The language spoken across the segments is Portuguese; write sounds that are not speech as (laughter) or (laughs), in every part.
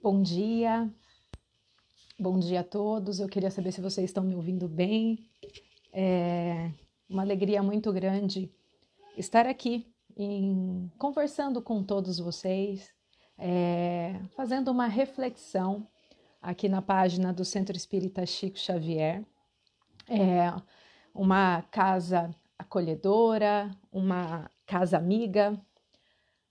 Bom dia, bom dia a todos. Eu queria saber se vocês estão me ouvindo bem. É uma alegria muito grande estar aqui em, conversando com todos vocês, é, fazendo uma reflexão aqui na página do Centro Espírita Chico Xavier. É uma casa acolhedora, uma casa amiga,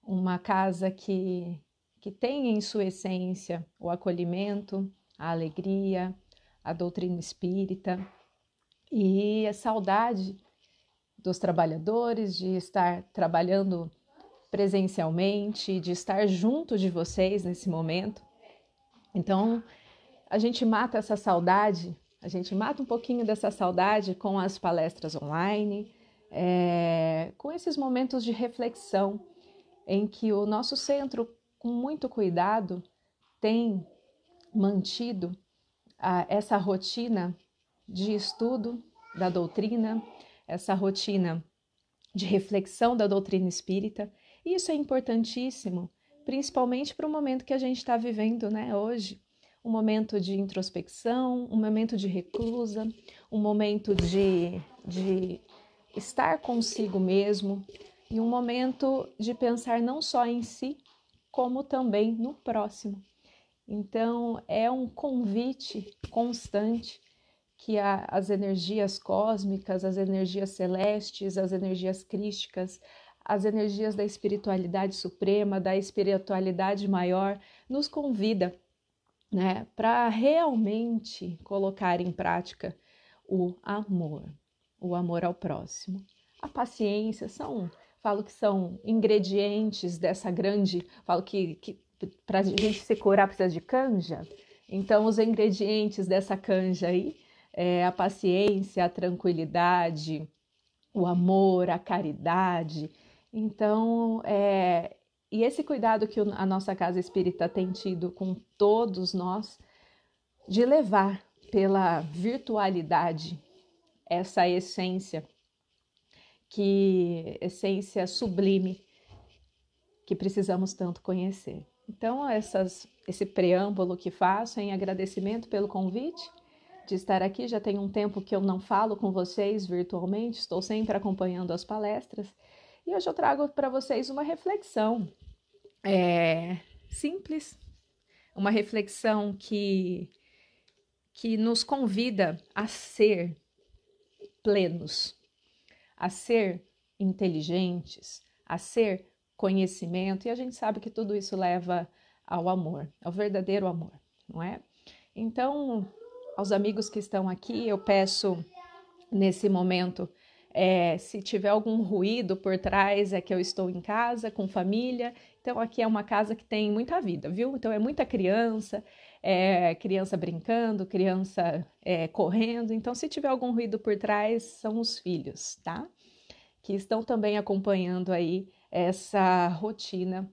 uma casa que que tem em sua essência o acolhimento, a alegria, a doutrina espírita e a saudade dos trabalhadores, de estar trabalhando presencialmente, de estar junto de vocês nesse momento. Então, a gente mata essa saudade, a gente mata um pouquinho dessa saudade com as palestras online, é, com esses momentos de reflexão em que o nosso centro com muito cuidado, tem mantido ah, essa rotina de estudo da doutrina, essa rotina de reflexão da doutrina espírita. E isso é importantíssimo, principalmente para o momento que a gente está vivendo né, hoje. Um momento de introspecção, um momento de reclusa, um momento de, de estar consigo mesmo e um momento de pensar não só em si, como também no próximo. Então, é um convite constante que a, as energias cósmicas, as energias celestes, as energias crísticas, as energias da espiritualidade suprema, da espiritualidade maior, nos convida né, para realmente colocar em prática o amor, o amor ao próximo. A paciência são falo que são ingredientes dessa grande. Falo que, que para a gente se curar precisa de canja. Então, os ingredientes dessa canja aí é a paciência, a tranquilidade, o amor, a caridade. Então, é, e esse cuidado que a nossa casa espírita tem tido com todos nós, de levar pela virtualidade essa essência que essência sublime que precisamos tanto conhecer. Então, essas, esse preâmbulo que faço é em agradecimento pelo convite de estar aqui. Já tem um tempo que eu não falo com vocês virtualmente, estou sempre acompanhando as palestras. E hoje eu trago para vocês uma reflexão é, simples, uma reflexão que, que nos convida a ser plenos, a ser inteligentes, a ser conhecimento, e a gente sabe que tudo isso leva ao amor, ao verdadeiro amor, não é? Então, aos amigos que estão aqui, eu peço nesse momento. É, se tiver algum ruído por trás, é que eu estou em casa com família então, aqui é uma casa que tem muita vida, viu? Então, é muita criança, é criança brincando, criança é, correndo. Então, se tiver algum ruído por trás, são os filhos, tá? Que estão também acompanhando aí essa rotina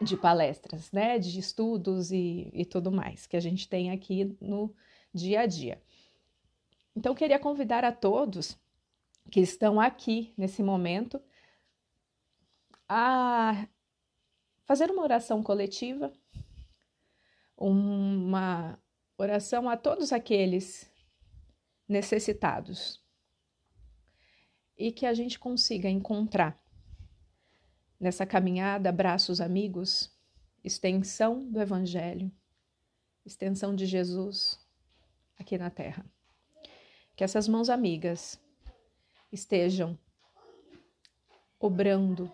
de palestras, né? De estudos e, e tudo mais que a gente tem aqui no dia a dia. Então, queria convidar a todos que estão aqui nesse momento a fazer uma oração coletiva, uma oração a todos aqueles necessitados e que a gente consiga encontrar nessa caminhada braços amigos, extensão do Evangelho, extensão de Jesus aqui na Terra. Que essas mãos amigas estejam obrando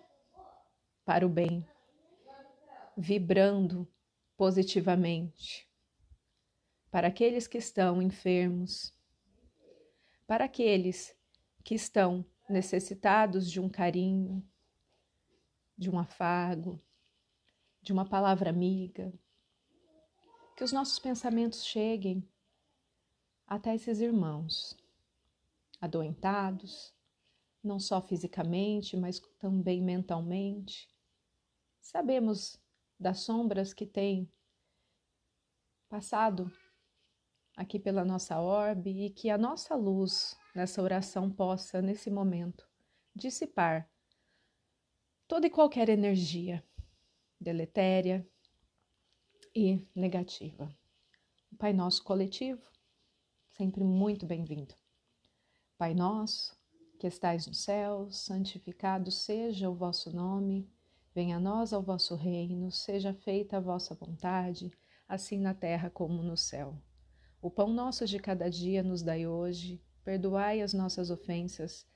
para o bem vibrando positivamente. Para aqueles que estão enfermos, para aqueles que estão necessitados de um carinho, de um afago, de uma palavra amiga. Que os nossos pensamentos cheguem até esses irmãos adoentados, não só fisicamente, mas também mentalmente. Sabemos das sombras que tem passado aqui pela nossa orbe e que a nossa luz nessa oração possa, nesse momento, dissipar toda e qualquer energia deletéria e negativa. O Pai Nosso coletivo, sempre muito bem-vindo. Pai Nosso, que estais nos céus, santificado seja o vosso nome. Venha a nós ao vosso reino, seja feita a vossa vontade, assim na terra como no céu. O pão nosso de cada dia nos dai hoje, perdoai as nossas ofensas,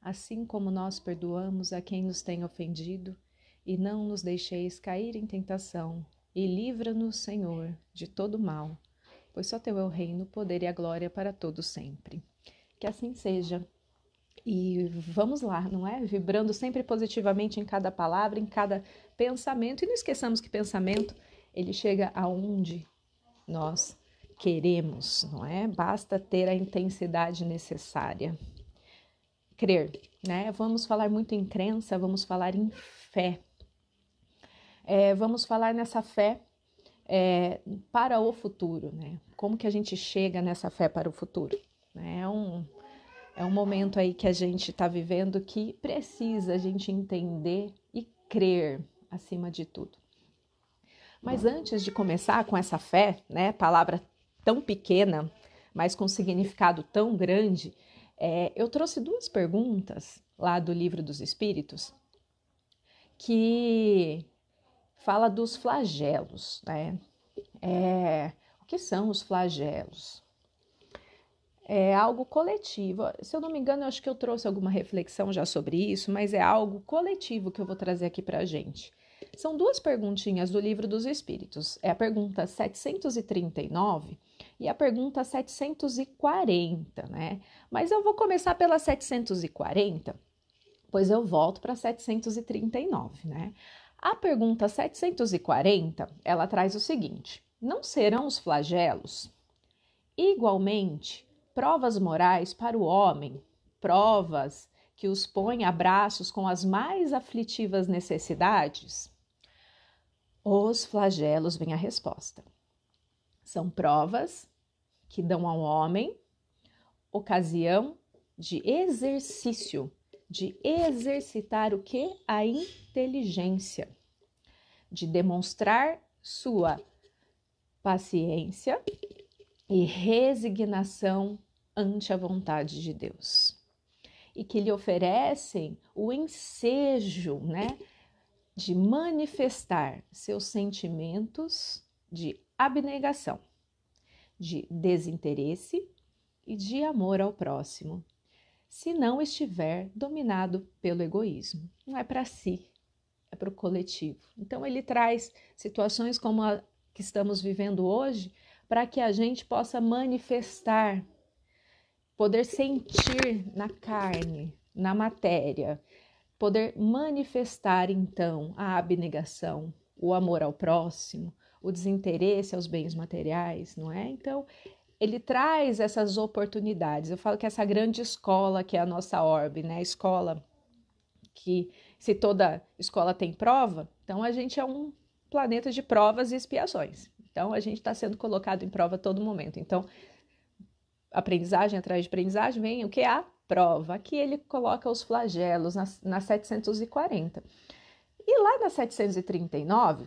assim como nós perdoamos a quem nos tem ofendido, e não nos deixeis cair em tentação, e livra-nos, Senhor, de todo mal, pois só teu é o reino, o poder e a glória para todo sempre. Que assim seja. E vamos lá, não é? Vibrando sempre positivamente em cada palavra, em cada pensamento. E não esqueçamos que pensamento ele chega aonde nós queremos, não é? Basta ter a intensidade necessária. Crer, né? Vamos falar muito em crença, vamos falar em fé. É, vamos falar nessa fé é, para o futuro, né? Como que a gente chega nessa fé para o futuro? Né? É um é um momento aí que a gente está vivendo que precisa a gente entender e crer acima de tudo. Mas antes de começar com essa fé, né, palavra tão pequena, mas com significado tão grande, é, eu trouxe duas perguntas lá do Livro dos Espíritos que fala dos flagelos, né? É, o que são os flagelos? é algo coletivo. Se eu não me engano, eu acho que eu trouxe alguma reflexão já sobre isso, mas é algo coletivo que eu vou trazer aqui para a gente. São duas perguntinhas do Livro dos Espíritos. É a pergunta 739 e a pergunta 740, né? Mas eu vou começar pela 740, pois eu volto para 739, né? A pergunta 740, ela traz o seguinte: não serão os flagelos igualmente Provas morais para o homem, provas que os põem a braços com as mais aflitivas necessidades? Os flagelos vem a resposta. São provas que dão ao homem ocasião de exercício, de exercitar o que? A inteligência, de demonstrar sua paciência e resignação ante a vontade de Deus e que lhe oferecem o ensejo, né, de manifestar seus sentimentos de abnegação, de desinteresse e de amor ao próximo, se não estiver dominado pelo egoísmo. Não é para si, é para o coletivo. Então ele traz situações como a que estamos vivendo hoje para que a gente possa manifestar poder sentir na carne, na matéria, poder manifestar então a abnegação, o amor ao próximo, o desinteresse aos bens materiais, não é? Então, ele traz essas oportunidades. Eu falo que essa grande escola que é a nossa orbe, né? A escola que se toda escola tem prova, então a gente é um planeta de provas e expiações. Então a gente está sendo colocado em prova a todo momento. Então aprendizagem atrás de aprendizagem, vem o que? A prova. que ele coloca os flagelos na, na 740. E lá na 739,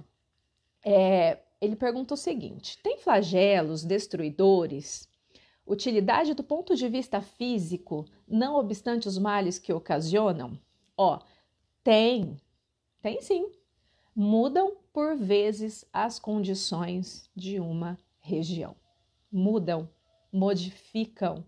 é, ele pergunta o seguinte: tem flagelos destruidores? Utilidade do ponto de vista físico, não obstante os males que ocasionam? Ó, tem, tem sim. Mudam por vezes as condições de uma região. Mudam modificam.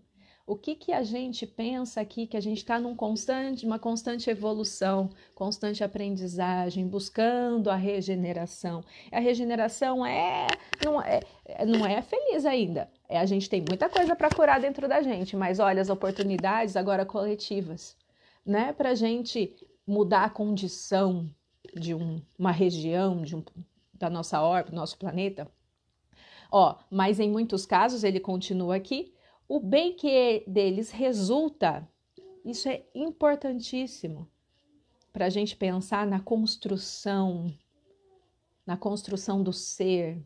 O que, que a gente pensa aqui que a gente está num constante, uma constante evolução, constante aprendizagem, buscando a regeneração. A regeneração é não é, é não é feliz ainda. É, a gente tem muita coisa para curar dentro da gente, mas olha as oportunidades agora coletivas, né? Para a gente mudar a condição de um, uma região, de um, da nossa órbita, do nosso planeta. Ó, mas em muitos casos, ele continua aqui, o bem que deles resulta, isso é importantíssimo para a gente pensar na construção, na construção do ser,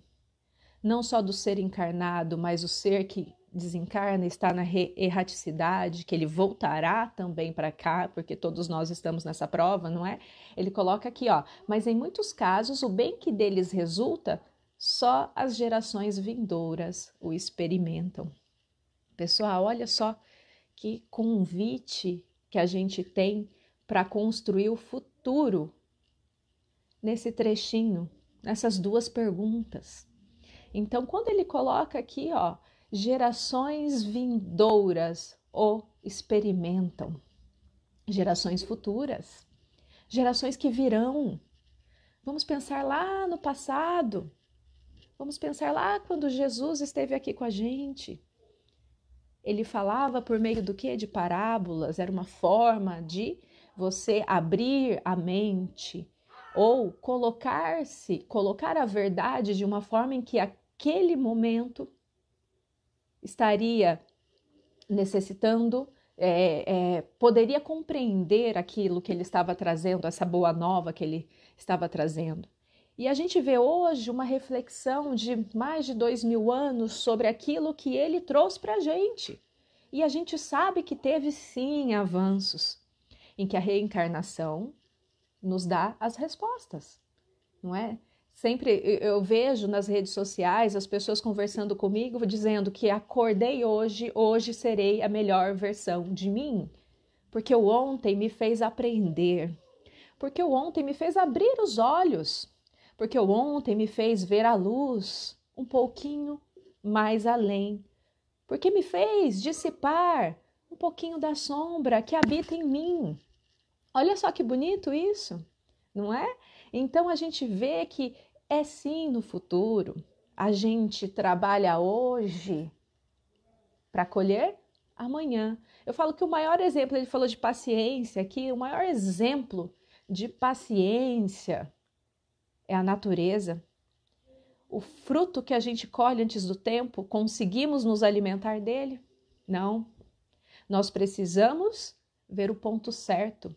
não só do ser encarnado, mas o ser que desencarna está na erraticidade, que ele voltará também para cá, porque todos nós estamos nessa prova, não é? Ele coloca aqui, ó, mas em muitos casos o bem que deles resulta só as gerações vindouras o experimentam. Pessoal, olha só que convite que a gente tem para construir o futuro nesse trechinho, nessas duas perguntas. Então, quando ele coloca aqui, ó, gerações vindouras o experimentam, gerações futuras, gerações que virão. Vamos pensar lá no passado, Vamos pensar lá quando Jesus esteve aqui com a gente. Ele falava por meio do que? De parábolas, era uma forma de você abrir a mente ou colocar-se, colocar a verdade de uma forma em que aquele momento estaria necessitando, é, é, poderia compreender aquilo que ele estava trazendo, essa boa nova que ele estava trazendo. E a gente vê hoje uma reflexão de mais de dois mil anos sobre aquilo que ele trouxe para a gente. E a gente sabe que teve sim avanços, em que a reencarnação nos dá as respostas, não é? Sempre eu vejo nas redes sociais as pessoas conversando comigo dizendo que acordei hoje, hoje serei a melhor versão de mim, porque o ontem me fez aprender, porque o ontem me fez abrir os olhos porque ontem me fez ver a luz um pouquinho mais além, porque me fez dissipar um pouquinho da sombra que habita em mim. Olha só que bonito isso, não é? Então a gente vê que é sim no futuro. A gente trabalha hoje para colher amanhã. Eu falo que o maior exemplo, ele falou de paciência aqui, o maior exemplo de paciência é a natureza, o fruto que a gente colhe antes do tempo, conseguimos nos alimentar dele? Não. Nós precisamos ver o ponto certo.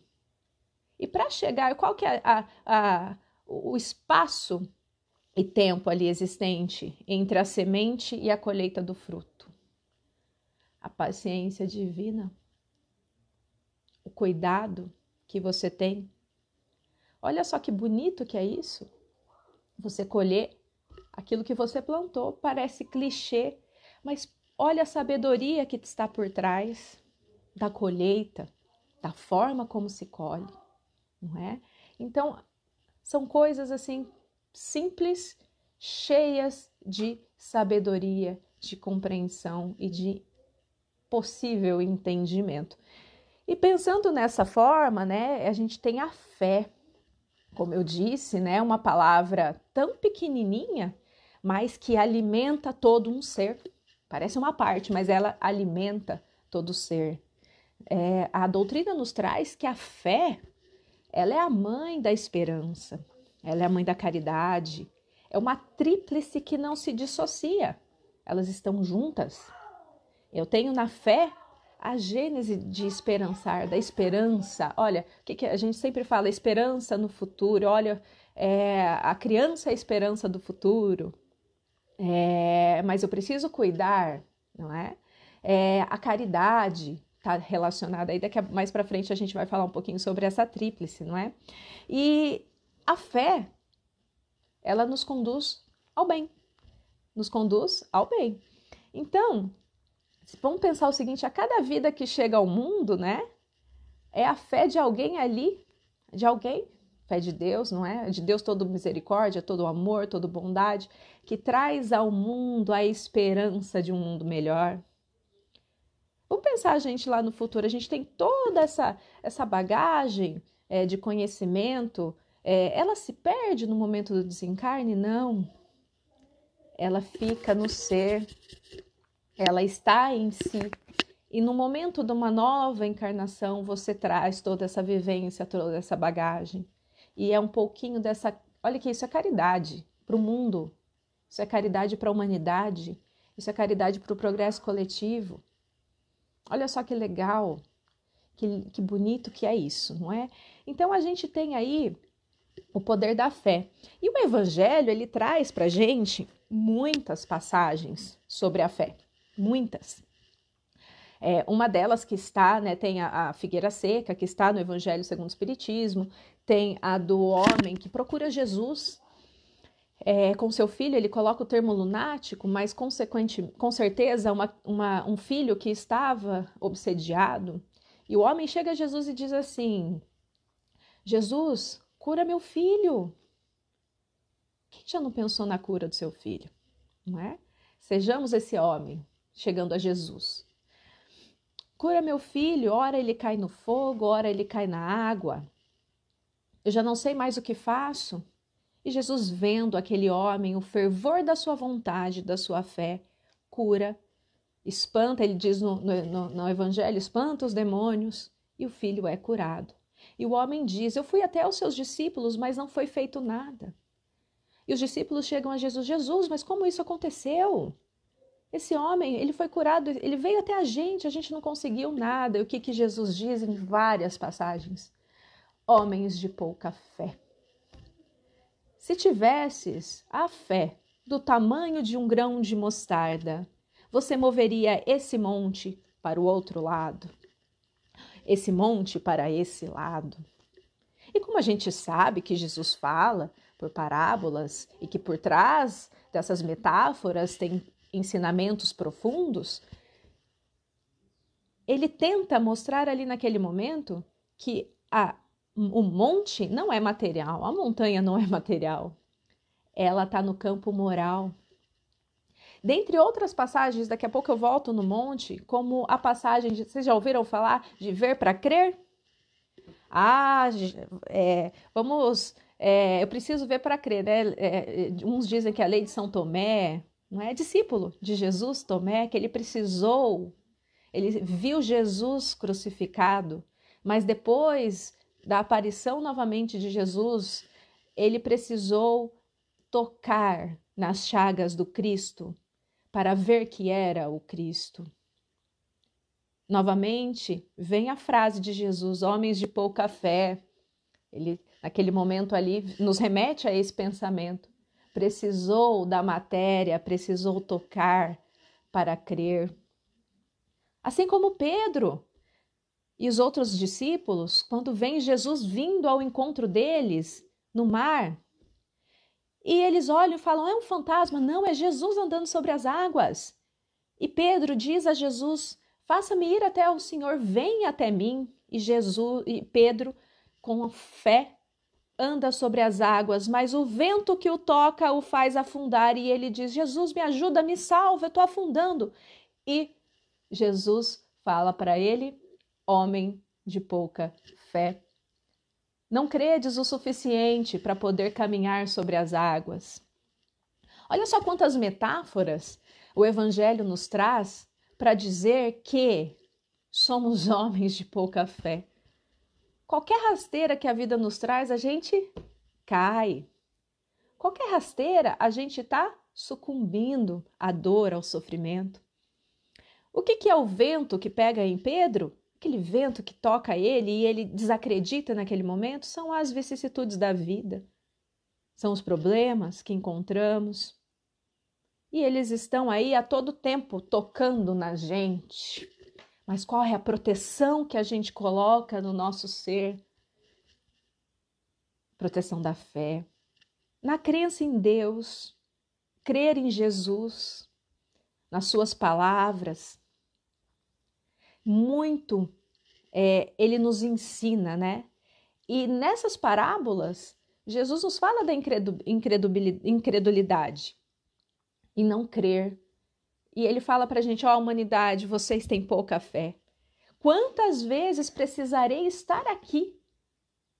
E para chegar, qual que é a, a, o espaço e tempo ali existente entre a semente e a colheita do fruto? A paciência divina, o cuidado que você tem. Olha só que bonito que é isso você colher aquilo que você plantou. Parece clichê, mas olha a sabedoria que está por trás da colheita, da forma como se colhe, não é? Então, são coisas assim simples, cheias de sabedoria, de compreensão e de possível entendimento. E pensando nessa forma, né, a gente tem a fé como eu disse, né, uma palavra tão pequenininha, mas que alimenta todo um ser. Parece uma parte, mas ela alimenta todo ser. É, a doutrina nos traz que a fé, ela é a mãe da esperança, ela é a mãe da caridade, é uma tríplice que não se dissocia. Elas estão juntas. Eu tenho na fé a gênese de esperançar, da esperança. Olha, o que, que, a gente sempre fala, esperança no futuro. Olha, é, a criança é a esperança do futuro. É, mas eu preciso cuidar, não é? é a caridade está relacionada aí. Daqui a, mais para frente a gente vai falar um pouquinho sobre essa tríplice, não é? E a fé, ela nos conduz ao bem, nos conduz ao bem. Então, Vamos pensar o seguinte: a cada vida que chega ao mundo, né? É a fé de alguém ali, de alguém, fé de Deus, não é? De Deus todo misericórdia, todo amor, todo bondade, que traz ao mundo a esperança de um mundo melhor. Vamos pensar a gente lá no futuro, a gente tem toda essa, essa bagagem é, de conhecimento, é, ela se perde no momento do desencarne? Não. Ela fica no ser, ela está em si. E no momento de uma nova encarnação, você traz toda essa vivência, toda essa bagagem. E é um pouquinho dessa. Olha que isso é caridade para o mundo, isso é caridade para a humanidade, isso é caridade para o progresso coletivo. Olha só que legal, que, que bonito que é isso, não é? Então a gente tem aí o poder da fé. E o Evangelho ele traz para gente muitas passagens sobre a fé muitas. É, uma delas que está, né, tem a, a, figueira seca, que está no Evangelho segundo o Espiritismo, tem a do homem que procura Jesus é, com seu filho, ele coloca o termo lunático, mas consequente, com certeza uma, uma, um filho que estava obsediado, e o homem chega a Jesus e diz assim, Jesus, cura meu filho. Quem já não pensou na cura do seu filho? Não é? Sejamos esse homem, chegando a Jesus. Cura meu filho, ora ele cai no fogo, ora ele cai na água. Eu já não sei mais o que faço. E Jesus, vendo aquele homem, o fervor da sua vontade, da sua fé, cura, espanta, ele diz no, no, no Evangelho: espanta os demônios, e o filho é curado. E o homem diz: Eu fui até os seus discípulos, mas não foi feito nada. E os discípulos chegam a Jesus: Jesus, mas como isso aconteceu? Esse homem, ele foi curado, ele veio até a gente, a gente não conseguiu nada. E o que, que Jesus diz em várias passagens? Homens de pouca fé. Se tivesses a fé do tamanho de um grão de mostarda, você moveria esse monte para o outro lado, esse monte para esse lado. E como a gente sabe que Jesus fala por parábolas e que por trás dessas metáforas tem ensinamentos profundos, ele tenta mostrar ali naquele momento que a, o monte não é material, a montanha não é material, ela está no campo moral. Dentre outras passagens, daqui a pouco eu volto no monte, como a passagem, de, vocês já ouviram falar de ver para crer? Ah, é, vamos, é, eu preciso ver para crer, né? É, é, uns dizem que é a lei de São Tomé, não é discípulo de Jesus, Tomé, que ele precisou, ele viu Jesus crucificado, mas depois da aparição novamente de Jesus, ele precisou tocar nas chagas do Cristo para ver que era o Cristo. Novamente, vem a frase de Jesus: homens de pouca fé. Ele, naquele momento ali, nos remete a esse pensamento precisou da matéria, precisou tocar para crer. Assim como Pedro e os outros discípulos, quando vem Jesus vindo ao encontro deles no mar, e eles olham e falam: é um fantasma? Não, é Jesus andando sobre as águas. E Pedro diz a Jesus: faça-me ir até o Senhor, venha até mim. E Jesus e Pedro, com fé, anda sobre as águas, mas o vento que o toca o faz afundar e ele diz: Jesus, me ajuda, me salva, eu estou afundando. E Jesus fala para ele: Homem de pouca fé, não credes o suficiente para poder caminhar sobre as águas. Olha só quantas metáforas o Evangelho nos traz para dizer que somos (laughs) homens de pouca fé. Qualquer rasteira que a vida nos traz, a gente cai. Qualquer rasteira, a gente está sucumbindo à dor, ao sofrimento. O que, que é o vento que pega em Pedro? Aquele vento que toca ele e ele desacredita naquele momento são as vicissitudes da vida, são os problemas que encontramos. E eles estão aí a todo tempo tocando na gente mas qual é a proteção que a gente coloca no nosso ser? Proteção da fé, na crença em Deus, crer em Jesus, nas suas palavras. Muito é, ele nos ensina, né? E nessas parábolas, Jesus nos fala da incredulidade, incredulidade e não crer e ele fala para a gente: ó, oh, humanidade, vocês têm pouca fé. Quantas vezes precisarei estar aqui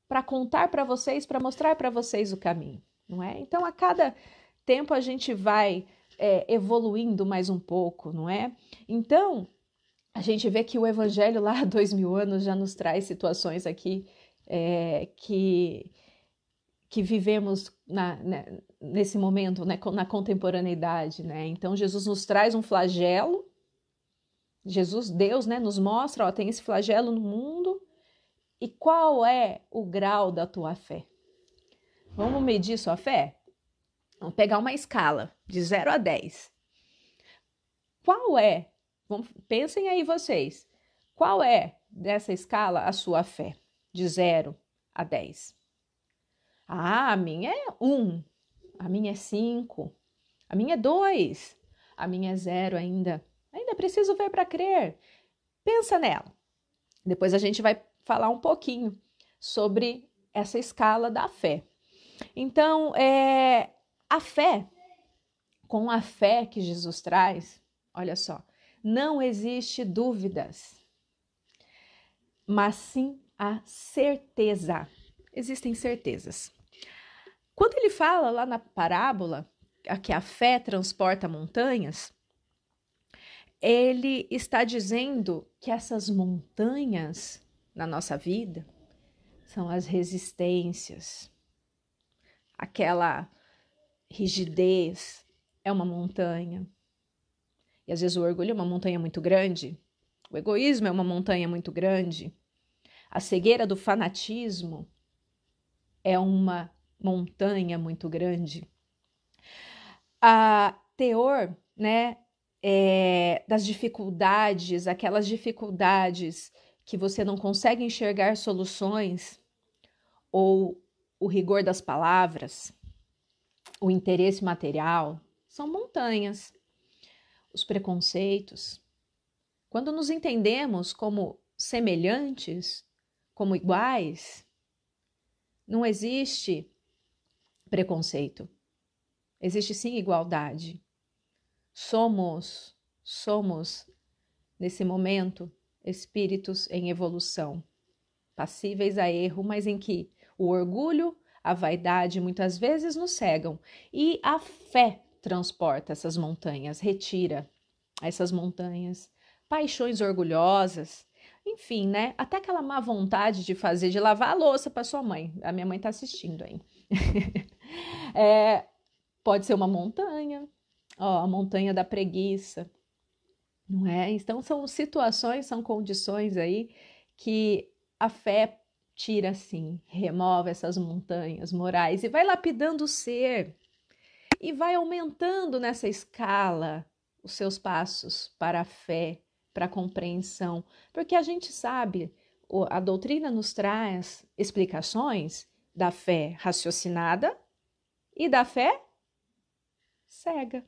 para contar para vocês, para mostrar para vocês o caminho, não é? Então, a cada tempo a gente vai é, evoluindo mais um pouco, não é? Então, a gente vê que o Evangelho lá há dois mil anos já nos traz situações aqui é, que que vivemos na, né, nesse momento, né, na contemporaneidade. Né? Então, Jesus nos traz um flagelo, Jesus, Deus, né, nos mostra: ó, tem esse flagelo no mundo, e qual é o grau da tua fé? Vamos medir sua fé? Vamos pegar uma escala de 0 a 10. Qual é? Vamos, pensem aí vocês. Qual é dessa escala a sua fé? De 0 a 10. Ah, a minha é um, a minha é cinco, a minha é dois, a minha é zero ainda. Ainda preciso ver para crer. Pensa nela. Depois a gente vai falar um pouquinho sobre essa escala da fé. Então, é, a fé, com a fé que Jesus traz, olha só, não existe dúvidas, mas sim a certeza existem certezas. Quando ele fala lá na parábola a que a fé transporta montanhas, ele está dizendo que essas montanhas na nossa vida são as resistências. Aquela rigidez é uma montanha. E às vezes o orgulho é uma montanha muito grande, o egoísmo é uma montanha muito grande, a cegueira do fanatismo é uma montanha muito grande. A teor, né, é, das dificuldades, aquelas dificuldades que você não consegue enxergar soluções, ou o rigor das palavras, o interesse material, são montanhas. Os preconceitos. Quando nos entendemos como semelhantes, como iguais, não existe preconceito. Existe sim igualdade. Somos, somos nesse momento espíritos em evolução, passíveis a erro, mas em que o orgulho, a vaidade muitas vezes nos cegam e a fé transporta essas montanhas, retira essas montanhas, paixões orgulhosas, enfim, né? Até aquela má vontade de fazer, de lavar a louça para sua mãe. A minha mãe tá assistindo aí. (laughs) é, pode ser uma montanha, ó, a montanha da preguiça, não é? Então são situações, são condições aí que a fé tira assim, remove essas montanhas morais e vai lapidando o ser e vai aumentando nessa escala os seus passos para a fé para compreensão, porque a gente sabe, a doutrina nos traz explicações da fé raciocinada e da fé cega.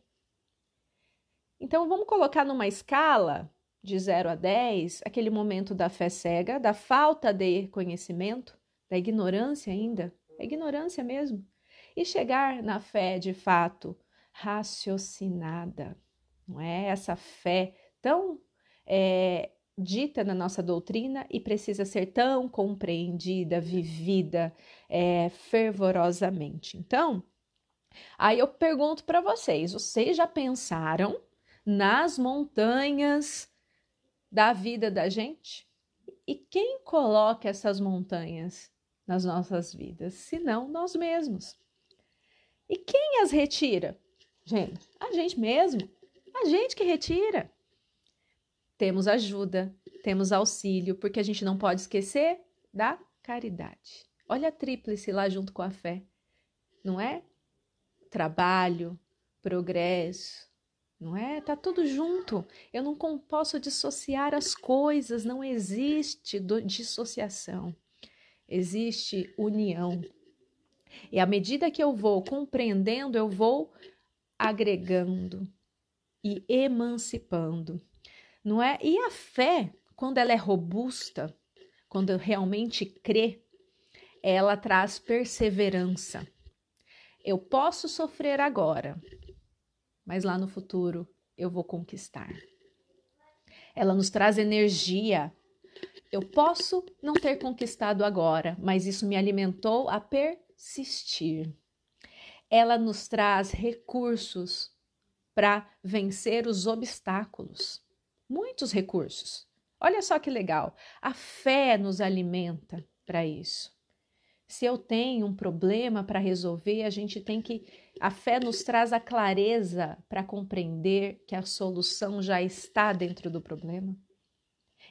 Então vamos colocar numa escala de 0 a 10, aquele momento da fé cega, da falta de conhecimento, da ignorância ainda, a é ignorância mesmo, e chegar na fé de fato raciocinada, não é? Essa fé tão é, dita na nossa doutrina e precisa ser tão compreendida, vivida é, fervorosamente. Então, aí eu pergunto para vocês: vocês já pensaram nas montanhas da vida da gente? E quem coloca essas montanhas nas nossas vidas, senão nós mesmos? E quem as retira? Gente, a gente mesmo, a gente que retira temos ajuda, temos auxílio, porque a gente não pode esquecer da caridade. Olha a tríplice lá junto com a fé, não é? Trabalho, progresso, não é? Tá tudo junto. Eu não posso dissociar as coisas, não existe dissociação. Existe união. E à medida que eu vou compreendendo, eu vou agregando e emancipando não é? E a fé, quando ela é robusta, quando realmente crê, ela traz perseverança. Eu posso sofrer agora, mas lá no futuro eu vou conquistar. Ela nos traz energia. Eu posso não ter conquistado agora, mas isso me alimentou a persistir. Ela nos traz recursos para vencer os obstáculos muitos recursos. Olha só que legal, a fé nos alimenta para isso. Se eu tenho um problema para resolver, a gente tem que. A fé nos traz a clareza para compreender que a solução já está dentro do problema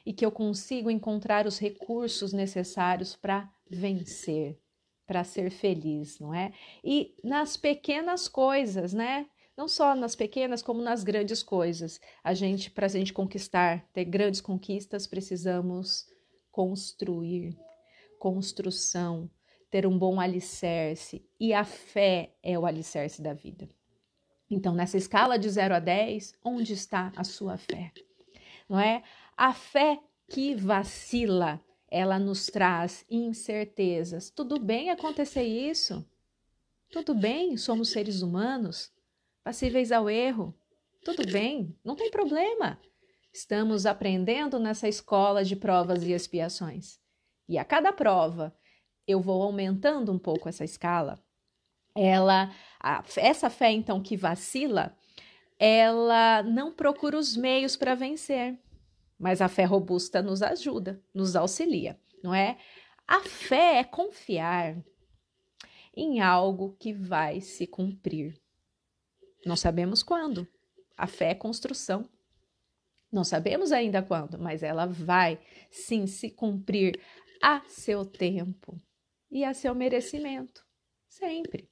e que eu consigo encontrar os recursos necessários para vencer, para ser feliz, não é? E nas pequenas coisas, né? não só nas pequenas como nas grandes coisas. A gente, para a gente conquistar, ter grandes conquistas, precisamos construir, construção, ter um bom alicerce. E a fé é o alicerce da vida. Então, nessa escala de 0 a 10, onde está a sua fé? Não é? A fé que vacila, ela nos traz incertezas. Tudo bem acontecer isso? Tudo bem, somos seres humanos, passíveis ao erro. Tudo bem, não tem problema. Estamos aprendendo nessa escola de provas e expiações. E a cada prova, eu vou aumentando um pouco essa escala. Ela, a, essa fé então que vacila, ela não procura os meios para vencer, mas a fé robusta nos ajuda, nos auxilia, não é? A fé é confiar em algo que vai se cumprir. Não sabemos quando. A fé é construção. Não sabemos ainda quando, mas ela vai sim se cumprir a seu tempo e a seu merecimento. Sempre.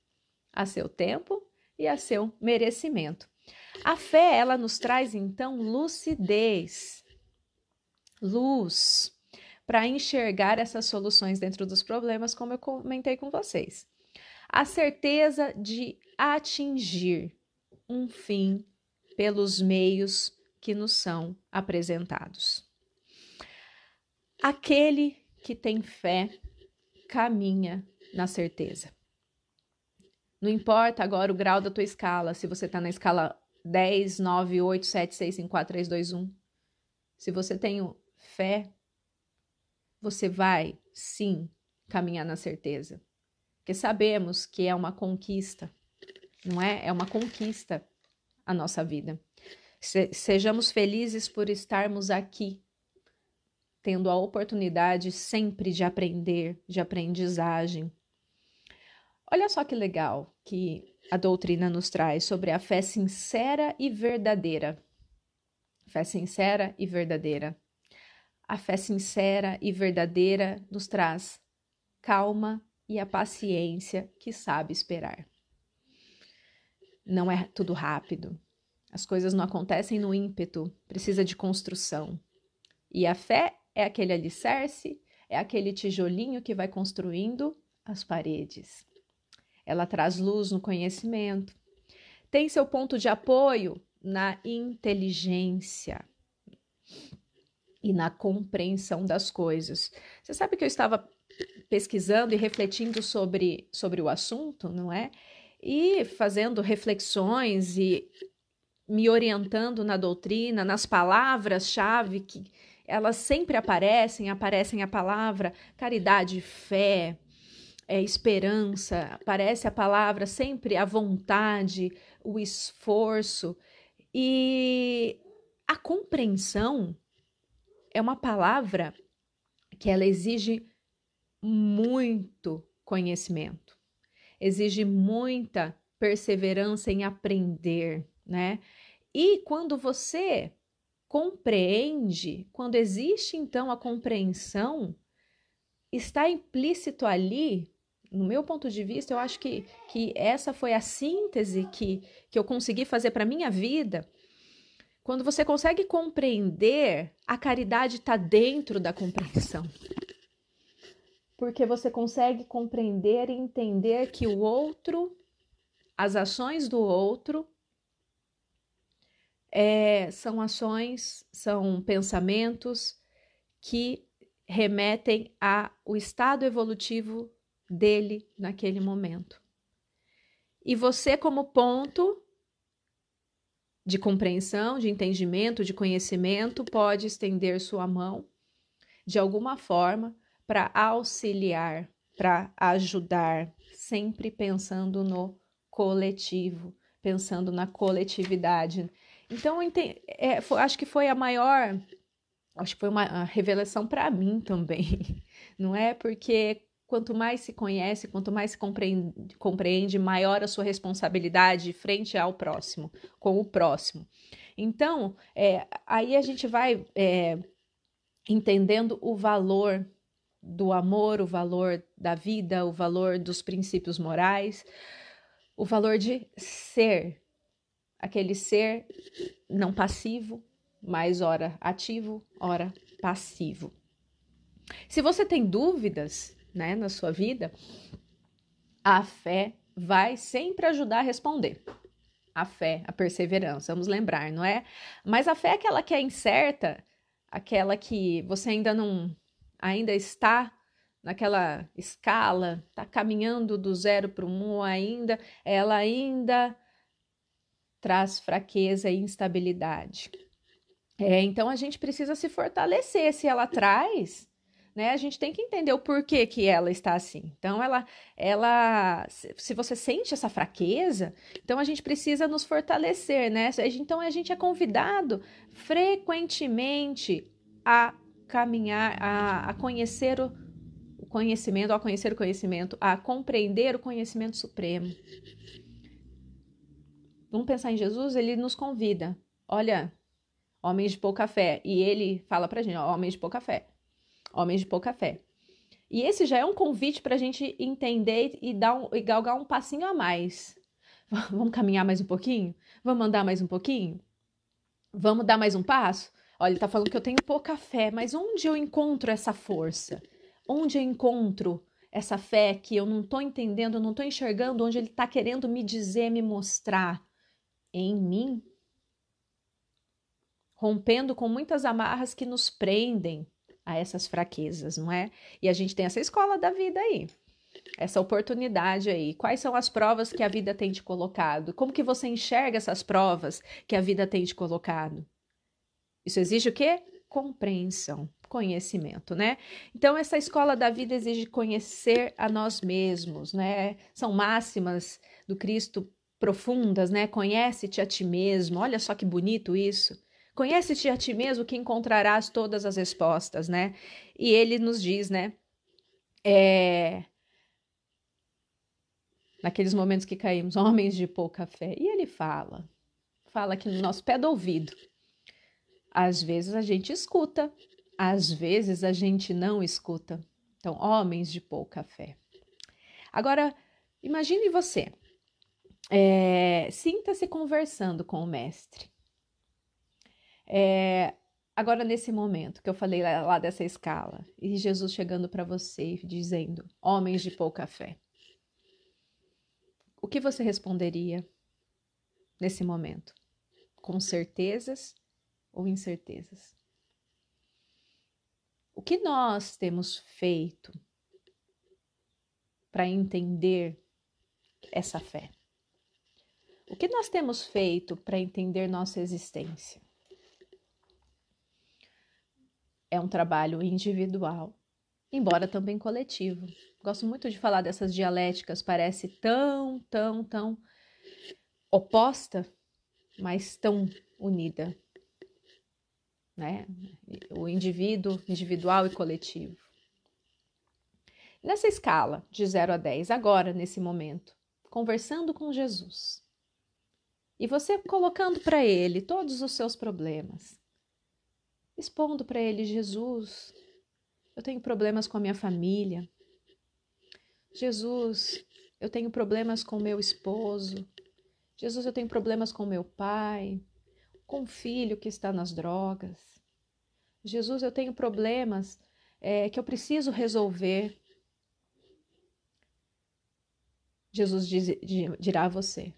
A seu tempo e a seu merecimento. A fé, ela nos traz então lucidez, luz, para enxergar essas soluções dentro dos problemas, como eu comentei com vocês. A certeza de atingir, um fim pelos meios que nos são apresentados. Aquele que tem fé caminha na certeza. Não importa agora o grau da tua escala, se você está na escala 10, 9, 8, 7, 6, 5, 4, 3, 2, 1. Se você tem fé, você vai sim caminhar na certeza. Porque sabemos que é uma conquista não é? É uma conquista a nossa vida. sejamos felizes por estarmos aqui, tendo a oportunidade sempre de aprender, de aprendizagem. Olha só que legal que a doutrina nos traz sobre a fé sincera e verdadeira. Fé sincera e verdadeira. A fé sincera e verdadeira nos traz calma e a paciência que sabe esperar. Não é tudo rápido. As coisas não acontecem no ímpeto, precisa de construção. E a fé é aquele alicerce, é aquele tijolinho que vai construindo as paredes. Ela traz luz no conhecimento, tem seu ponto de apoio na inteligência e na compreensão das coisas. Você sabe que eu estava pesquisando e refletindo sobre, sobre o assunto, não é? e fazendo reflexões e me orientando na doutrina, nas palavras-chave que elas sempre aparecem, aparecem a palavra caridade, fé, é, esperança, aparece a palavra sempre a vontade, o esforço e a compreensão é uma palavra que ela exige muito conhecimento exige muita perseverança em aprender, né? E quando você compreende, quando existe então a compreensão, está implícito ali, no meu ponto de vista, eu acho que, que essa foi a síntese que, que eu consegui fazer para minha vida. Quando você consegue compreender, a caridade está dentro da compreensão porque você consegue compreender e entender que o outro, as ações do outro, é, são ações, são pensamentos que remetem ao estado evolutivo dele naquele momento. E você, como ponto de compreensão, de entendimento, de conhecimento, pode estender sua mão de alguma forma para auxiliar, para ajudar, sempre pensando no coletivo, pensando na coletividade. Então, é, foi, acho que foi a maior, acho que foi uma revelação para mim também, (laughs) não é? Porque quanto mais se conhece, quanto mais se compreende, compreende, maior a sua responsabilidade frente ao próximo, com o próximo. Então, é, aí a gente vai é, entendendo o valor do amor, o valor da vida, o valor dos princípios morais, o valor de ser. Aquele ser não passivo, mas ora ativo, ora passivo. Se você tem dúvidas né, na sua vida, a fé vai sempre ajudar a responder. A fé, a perseverança, vamos lembrar, não é? Mas a fé é aquela que é incerta, aquela que você ainda não ainda está naquela escala, está caminhando do zero para o um ainda, ela ainda traz fraqueza e instabilidade. É, então a gente precisa se fortalecer se ela traz, né? A gente tem que entender o porquê que ela está assim. Então ela ela se você sente essa fraqueza, então a gente precisa nos fortalecer, né? Então a gente é convidado frequentemente a caminhar a, a conhecer o, o conhecimento, a conhecer o conhecimento, a compreender o conhecimento supremo. Vamos pensar em Jesus, ele nos convida. Olha, homens de pouca fé. E ele fala pra gente, ó, homens de pouca fé. Homens de pouca fé. E esse já é um convite para a gente entender e, dar um, e galgar um passinho a mais. Vamos caminhar mais um pouquinho? Vamos andar mais um pouquinho? Vamos dar mais um passo? Olha, ele tá falando que eu tenho pouca fé, mas onde eu encontro essa força? Onde eu encontro essa fé que eu não tô entendendo, não tô enxergando, onde ele tá querendo me dizer, me mostrar? Em mim. Rompendo com muitas amarras que nos prendem a essas fraquezas, não é? E a gente tem essa escola da vida aí essa oportunidade aí? Quais são as provas que a vida tem te colocado? Como que você enxerga essas provas que a vida tem te colocado? Isso exige o quê? Compreensão, conhecimento, né? Então, essa escola da vida exige conhecer a nós mesmos, né? São máximas do Cristo profundas, né? Conhece-te a ti mesmo. Olha só que bonito isso. Conhece-te a ti mesmo que encontrarás todas as respostas, né? E ele nos diz, né? É... Naqueles momentos que caímos, (laughs) homens de pouca fé. E ele fala, fala aqui no nosso pé do ouvido. Às vezes a gente escuta, às vezes a gente não escuta. Então, homens de pouca fé. Agora, imagine você. É, Sinta-se conversando com o mestre. É, agora, nesse momento que eu falei lá, lá dessa escala, e Jesus chegando para você e dizendo: Homens de pouca fé. O que você responderia nesse momento? Com certezas ou incertezas. O que nós temos feito para entender essa fé? O que nós temos feito para entender nossa existência? É um trabalho individual, embora também coletivo. Gosto muito de falar dessas dialéticas, parece tão, tão, tão oposta, mas tão unida né? Uhum. O indivíduo, individual e coletivo. Nessa escala, de 0 a 10, agora, nesse momento, conversando com Jesus. E você colocando para ele todos os seus problemas. Expondo para ele, Jesus, eu tenho problemas com a minha família. Jesus, eu tenho problemas com meu esposo. Jesus, eu tenho problemas com meu pai, com um filho que está nas drogas. Jesus, eu tenho problemas é, que eu preciso resolver. Jesus diz, dirá a você: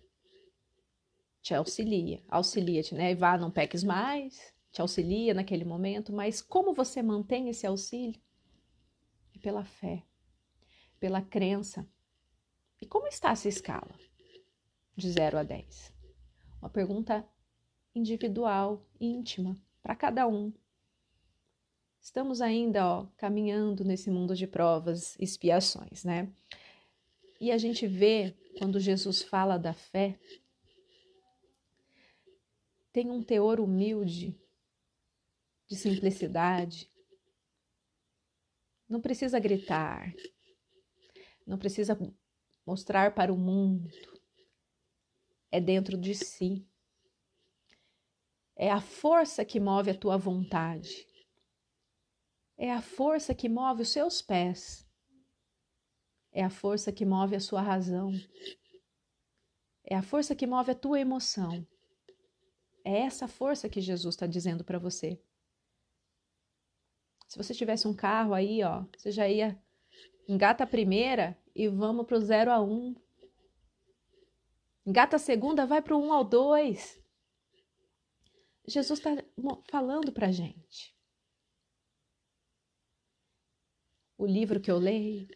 te auxilia, auxilia-te, né? Vá, não peques mais, te auxilia naquele momento, mas como você mantém esse auxílio? É pela fé, pela crença. E como está essa escala? De 0 a 10. Uma pergunta individual, íntima, para cada um. Estamos ainda ó, caminhando nesse mundo de provas, expiações, né? E a gente vê quando Jesus fala da fé, tem um teor humilde, de simplicidade. Não precisa gritar, não precisa mostrar para o mundo, é dentro de si. É a força que move a tua vontade. É a força que move os seus pés. É a força que move a sua razão. É a força que move a tua emoção. É essa força que Jesus está dizendo para você. Se você tivesse um carro aí, ó, você já ia engata a primeira e vamos pro 0 a 1. Um. Engata a segunda, vai pro 1 um ao 2. Jesus está falando para a gente. O livro que eu leio,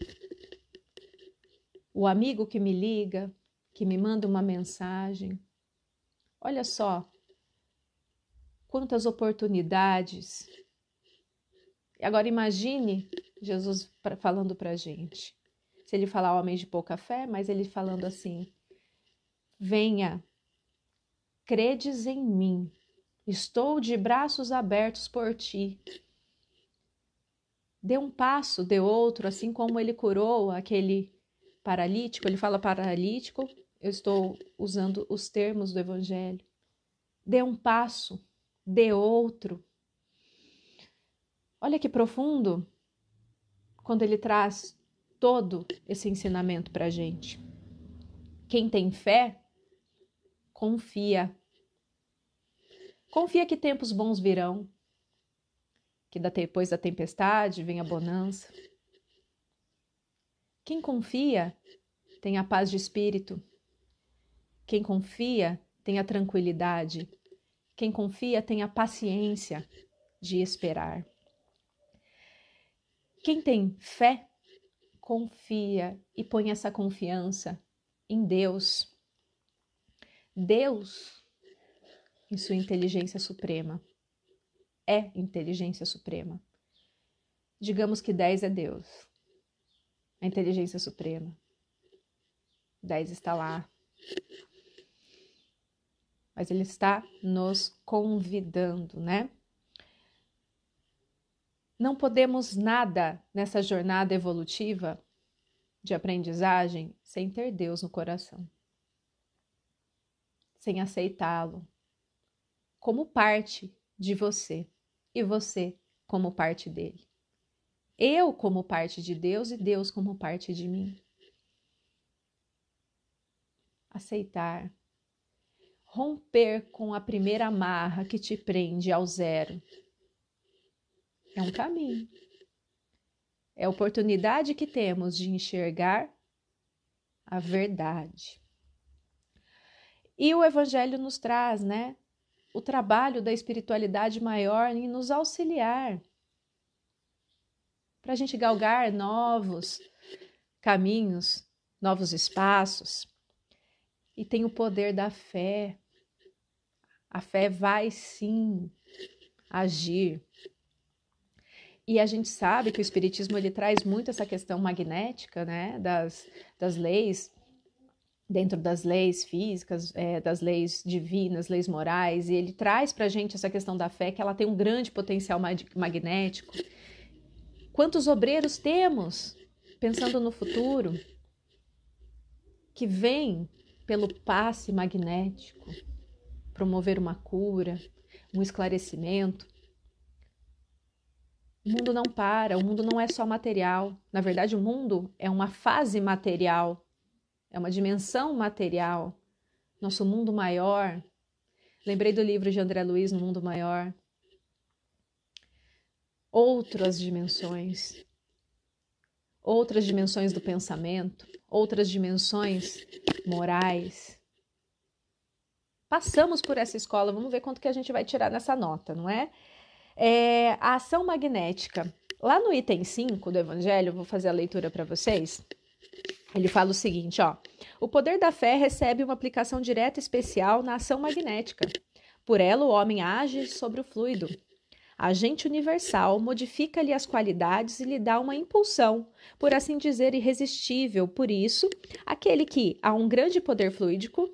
o amigo que me liga, que me manda uma mensagem. Olha só quantas oportunidades. E agora imagine Jesus falando para a gente. Se ele falar homem de pouca fé, mas ele falando assim: Venha, credes em mim, Estou de braços abertos por ti. Deu um passo, deu outro, assim como ele curou aquele paralítico, ele fala paralítico, eu estou usando os termos do evangelho. Dê um passo, dê outro. Olha que profundo quando ele traz todo esse ensinamento para a gente. Quem tem fé, confia. Confia que tempos bons virão, que depois da tempestade vem a bonança. Quem confia tem a paz de espírito. Quem confia tem a tranquilidade. Quem confia tem a paciência de esperar. Quem tem fé, confia e põe essa confiança em Deus. Deus em sua inteligência suprema. É inteligência suprema. Digamos que 10 é Deus, a inteligência suprema. 10 está lá. Mas ele está nos convidando, né? Não podemos nada nessa jornada evolutiva de aprendizagem sem ter Deus no coração, sem aceitá-lo, como parte de você e você como parte dele. Eu como parte de Deus e Deus como parte de mim. Aceitar. Romper com a primeira amarra que te prende ao zero. É um caminho. É a oportunidade que temos de enxergar a verdade. E o Evangelho nos traz, né? o trabalho da espiritualidade maior em nos auxiliar para a gente galgar novos caminhos, novos espaços. E tem o poder da fé. A fé vai sim agir. E a gente sabe que o espiritismo ele traz muito essa questão magnética, né, das, das leis dentro das leis físicas, é, das leis divinas, leis morais, e ele traz para a gente essa questão da fé, que ela tem um grande potencial magnético. Quantos obreiros temos, pensando no futuro, que vem pelo passe magnético promover uma cura, um esclarecimento? O mundo não para, o mundo não é só material. Na verdade, o mundo é uma fase material é uma dimensão material, nosso mundo maior. Lembrei do livro de André Luiz, No Mundo Maior. Outras dimensões, outras dimensões do pensamento, outras dimensões morais. Passamos por essa escola, vamos ver quanto que a gente vai tirar nessa nota, não é? é a ação magnética. Lá no item 5 do Evangelho, vou fazer a leitura para vocês. Ele fala o seguinte, ó: O poder da fé recebe uma aplicação direta especial na ação magnética. Por ela o homem age sobre o fluido. Agente universal modifica-lhe as qualidades e lhe dá uma impulsão, por assim dizer, irresistível. Por isso, aquele que a um grande poder fluídico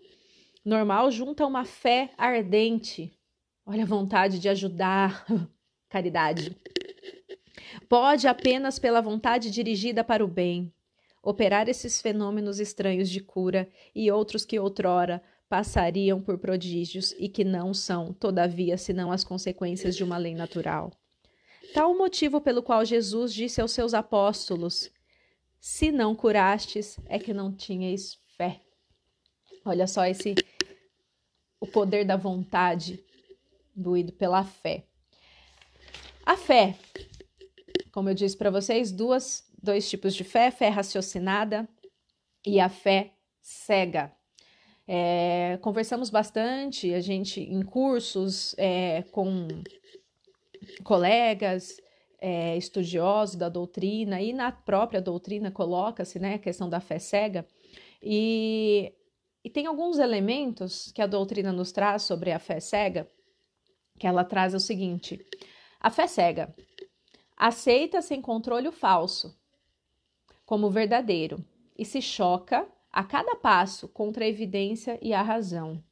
normal junta uma fé ardente. Olha a vontade de ajudar, (laughs) caridade. Pode apenas pela vontade dirigida para o bem operar esses fenômenos estranhos de cura e outros que outrora passariam por prodígios e que não são, todavia, senão as consequências de uma lei natural. Tal o motivo pelo qual Jesus disse aos seus apóstolos: Se não curastes, é que não tinhais fé. Olha só esse o poder da vontade doído pela fé. A fé, como eu disse para vocês, duas dois tipos de fé: fé raciocinada e a fé cega. É, conversamos bastante, a gente em cursos é, com colegas é, estudiosos da doutrina e na própria doutrina coloca-se né, a questão da fé cega. E, e tem alguns elementos que a doutrina nos traz sobre a fé cega, que ela traz o seguinte: a fé cega aceita sem controle o falso, como verdadeiro e se choca a cada passo contra a evidência e a razão.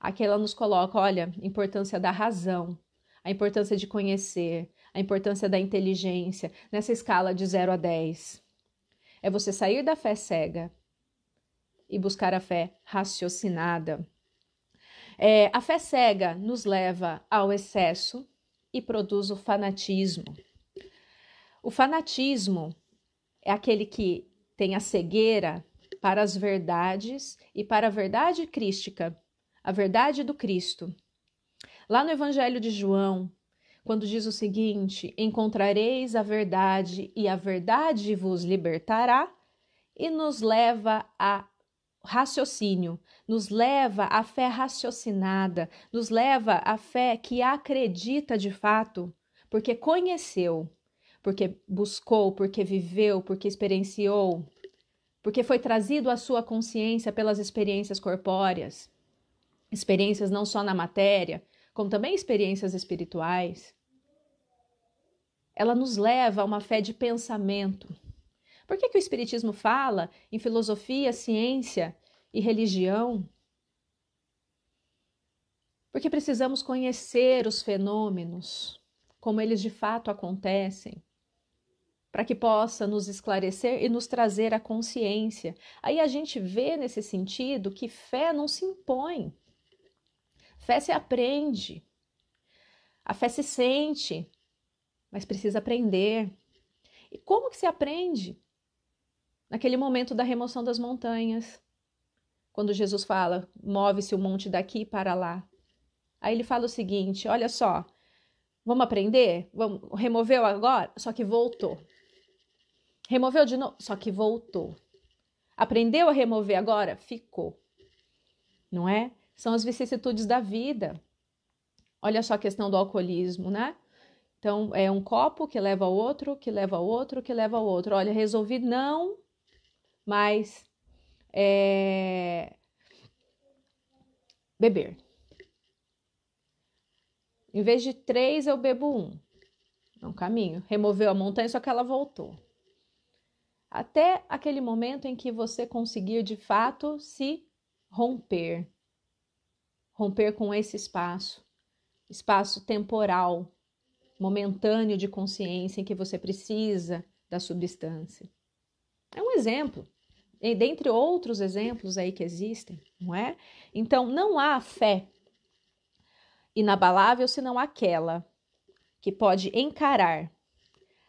Aqui ela nos coloca, olha, importância da razão, a importância de conhecer, a importância da inteligência nessa escala de 0 a 10. É você sair da fé cega e buscar a fé raciocinada. É, a fé cega nos leva ao excesso e produz o fanatismo. O fanatismo é aquele que tem a cegueira para as verdades e para a verdade crística, a verdade do Cristo. Lá no Evangelho de João, quando diz o seguinte: Encontrareis a verdade e a verdade vos libertará, e nos leva a raciocínio, nos leva à fé raciocinada, nos leva à fé que acredita de fato, porque conheceu, porque buscou, porque viveu, porque experienciou, porque foi trazido à sua consciência pelas experiências corpóreas, experiências não só na matéria, como também experiências espirituais. Ela nos leva a uma fé de pensamento. Por que, que o Espiritismo fala em filosofia, ciência e religião? Porque precisamos conhecer os fenômenos, como eles de fato acontecem, para que possa nos esclarecer e nos trazer a consciência. Aí a gente vê nesse sentido que fé não se impõe, fé se aprende, a fé se sente, mas precisa aprender. E como que se aprende? Naquele momento da remoção das montanhas, quando Jesus fala, move-se o monte daqui para lá. Aí ele fala o seguinte: olha só, vamos aprender? Vamos, removeu agora? Só que voltou. Removeu de novo, só que voltou. Aprendeu a remover agora? Ficou. Não é? São as vicissitudes da vida. Olha só a questão do alcoolismo, né? Então, é um copo que leva ao outro, que leva ao outro, que leva ao outro. Olha, resolvi não, mas é... beber. Em vez de três, eu bebo um. É um caminho. Removeu a montanha, só que ela voltou até aquele momento em que você conseguir de fato se romper. Romper com esse espaço, espaço temporal, momentâneo de consciência em que você precisa da substância. É um exemplo, e dentre outros exemplos aí que existem, não é? Então, não há fé inabalável senão aquela que pode encarar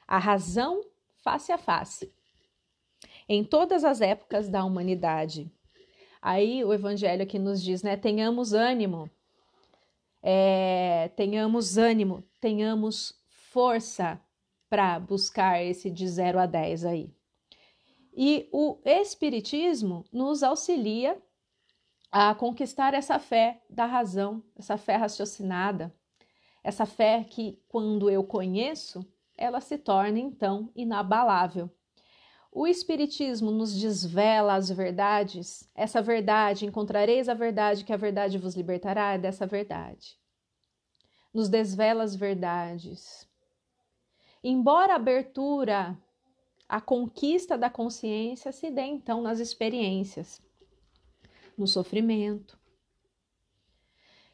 a razão face a face em todas as épocas da humanidade. Aí o Evangelho aqui nos diz, né? Tenhamos ânimo, é, tenhamos ânimo, tenhamos força para buscar esse de 0 a 10 aí. E o Espiritismo nos auxilia a conquistar essa fé da razão, essa fé raciocinada, essa fé que, quando eu conheço, ela se torna então inabalável. O Espiritismo nos desvela as verdades, essa verdade, encontrareis a verdade, que a verdade vos libertará, é dessa verdade. Nos desvela as verdades. Embora a abertura, a conquista da consciência se dê então nas experiências, no sofrimento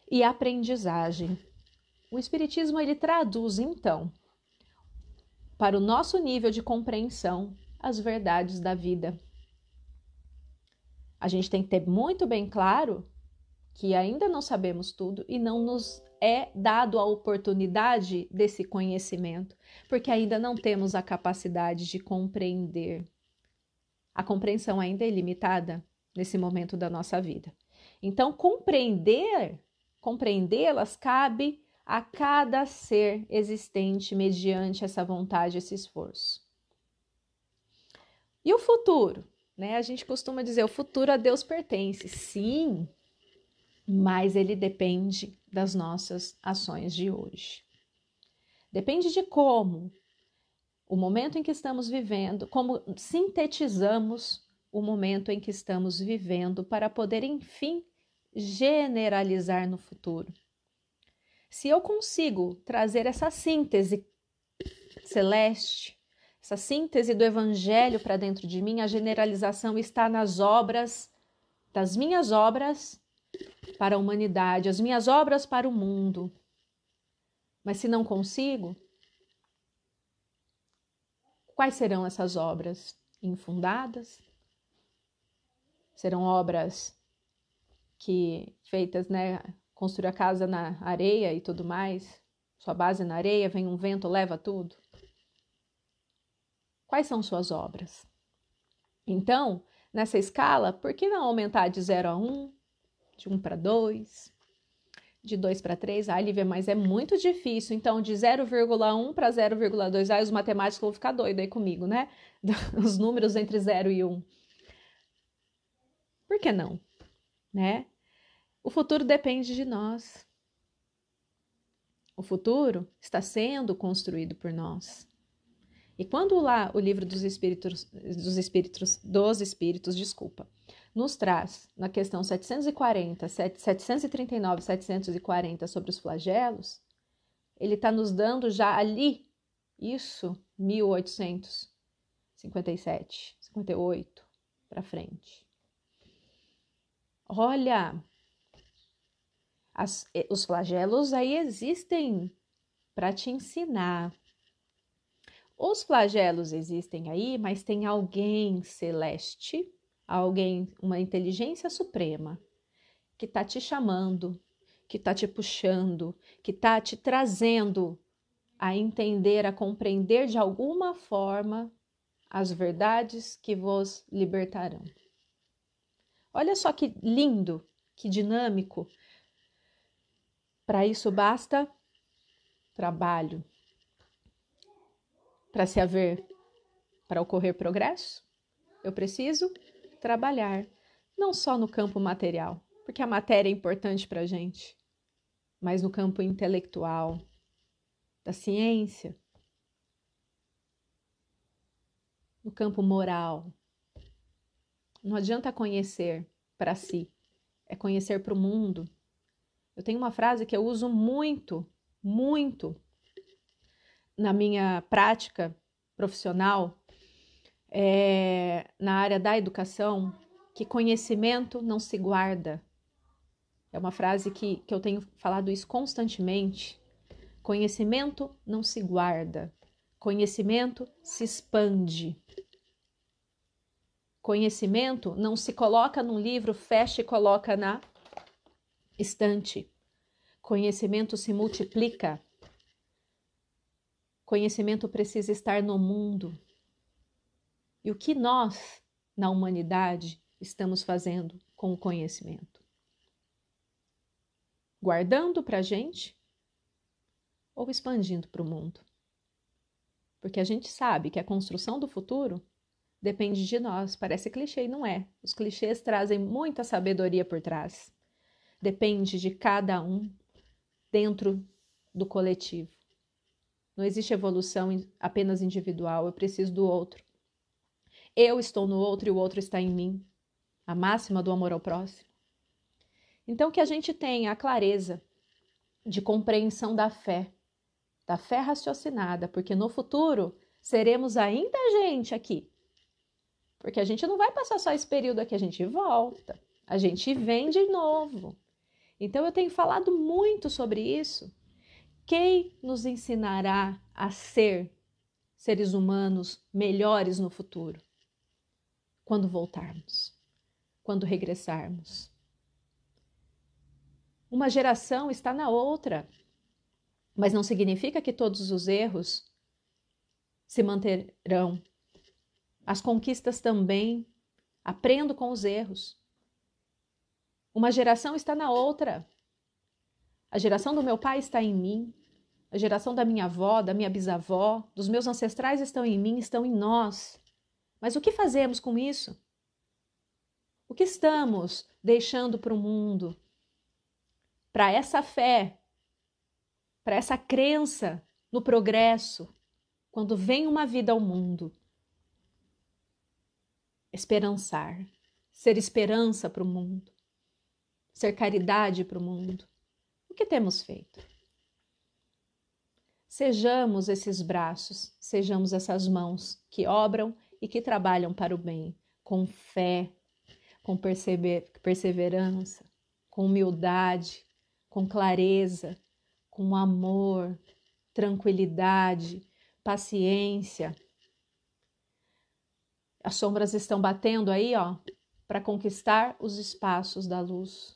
e aprendizagem. O espiritismo ele traduz então para o nosso nível de compreensão as verdades da vida. A gente tem que ter muito bem claro que ainda não sabemos tudo e não nos é dado a oportunidade desse conhecimento, porque ainda não temos a capacidade de compreender. A compreensão ainda é limitada nesse momento da nossa vida. Então, compreender, compreendê-las cabe a cada ser existente mediante essa vontade, esse esforço. E o futuro? Né? A gente costuma dizer o futuro a Deus pertence. Sim, mas ele depende das nossas ações de hoje. Depende de como, o momento em que estamos vivendo, como sintetizamos o momento em que estamos vivendo para poder, enfim, generalizar no futuro. Se eu consigo trazer essa síntese celeste essa síntese do evangelho para dentro de mim, a generalização está nas obras, das minhas obras para a humanidade, as minhas obras para o mundo. Mas se não consigo, quais serão essas obras? Infundadas? Serão obras que feitas, né, construir a casa na areia e tudo mais, sua base na areia, vem um vento, leva tudo? Quais são suas obras? Então, nessa escala, por que não aumentar de 0 a 1, um, de 1 um para 2, de 2 para 3? Ah, Lívia, mas é muito difícil. Então, de 0,1 para 0,2, aí os matemáticos vão ficar doidos aí comigo, né? (laughs) Os números entre 0 e 1. Um. Por que não? Né? O futuro depende de nós. O futuro está sendo construído por nós. E quando lá o livro dos espíritos, dos espíritos, dos espíritos, desculpa, nos traz na questão 740, 739, 740 sobre os flagelos, ele está nos dando já ali isso 1857, 58 para frente. Olha, as, eh, os flagelos aí existem para te ensinar os flagelos existem aí, mas tem alguém celeste, alguém, uma inteligência suprema, que está te chamando, que está te puxando, que está te trazendo a entender, a compreender de alguma forma as verdades que vos libertarão. Olha só que lindo, que dinâmico. Para isso basta trabalho. Para se haver, para ocorrer progresso, eu preciso trabalhar, não só no campo material, porque a matéria é importante para a gente, mas no campo intelectual, da ciência, no campo moral. Não adianta conhecer para si, é conhecer para o mundo. Eu tenho uma frase que eu uso muito, muito na minha prática profissional é, na área da educação que conhecimento não se guarda. É uma frase que, que eu tenho falado isso constantemente. Conhecimento não se guarda, conhecimento se expande. Conhecimento não se coloca num livro, fecha e coloca na estante. Conhecimento se multiplica. Conhecimento precisa estar no mundo. E o que nós, na humanidade, estamos fazendo com o conhecimento? Guardando para a gente ou expandindo para o mundo? Porque a gente sabe que a construção do futuro depende de nós. Parece clichê e não é. Os clichês trazem muita sabedoria por trás. Depende de cada um dentro do coletivo. Não existe evolução apenas individual, eu preciso do outro. Eu estou no outro e o outro está em mim. A máxima do amor ao próximo. Então, que a gente tenha a clareza de compreensão da fé, da fé raciocinada, porque no futuro seremos ainda a gente aqui. Porque a gente não vai passar só esse período aqui, a gente volta, a gente vem de novo. Então, eu tenho falado muito sobre isso quem nos ensinará a ser seres humanos melhores no futuro? Quando voltarmos, quando regressarmos. Uma geração está na outra, mas não significa que todos os erros se manterão. As conquistas também. Aprendo com os erros. Uma geração está na outra. A geração do meu pai está em mim, a geração da minha avó, da minha bisavó, dos meus ancestrais estão em mim, estão em nós. Mas o que fazemos com isso? O que estamos deixando para o mundo? Para essa fé, para essa crença no progresso, quando vem uma vida ao mundo. Esperançar, ser esperança para o mundo, ser caridade para o mundo. O que temos feito? Sejamos esses braços, sejamos essas mãos que obram e que trabalham para o bem, com fé, com perseverança, com humildade, com clareza, com amor, tranquilidade, paciência. As sombras estão batendo aí, ó, para conquistar os espaços da luz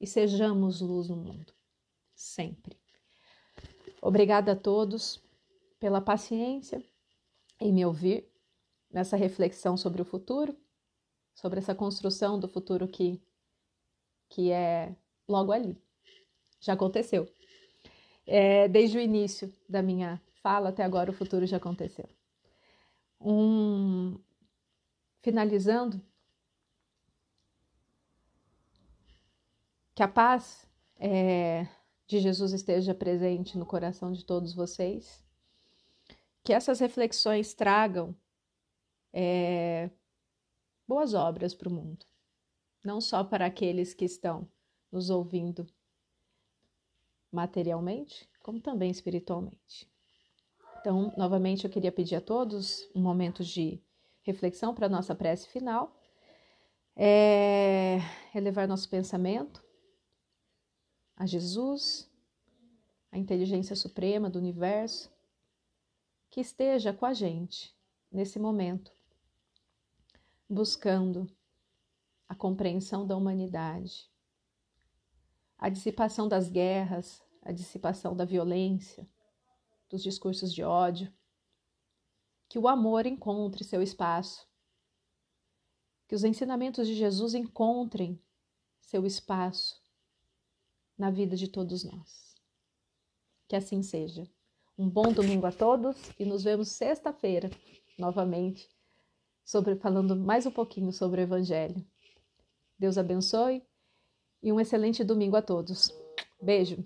e sejamos luz no mundo, sempre. Obrigada a todos pela paciência em me ouvir nessa reflexão sobre o futuro, sobre essa construção do futuro que, que é logo ali. Já aconteceu. É, desde o início da minha fala até agora, o futuro já aconteceu. Um, finalizando, Que a paz é, de Jesus esteja presente no coração de todos vocês. Que essas reflexões tragam é, boas obras para o mundo, não só para aqueles que estão nos ouvindo materialmente, como também espiritualmente. Então, novamente, eu queria pedir a todos um momento de reflexão para a nossa prece final. É, elevar nosso pensamento a Jesus, a inteligência suprema do universo, que esteja com a gente nesse momento, buscando a compreensão da humanidade, a dissipação das guerras, a dissipação da violência, dos discursos de ódio, que o amor encontre seu espaço, que os ensinamentos de Jesus encontrem seu espaço na vida de todos nós. Que assim seja. Um bom domingo a todos e nos vemos sexta-feira novamente sobre falando mais um pouquinho sobre o evangelho. Deus abençoe e um excelente domingo a todos. Beijo.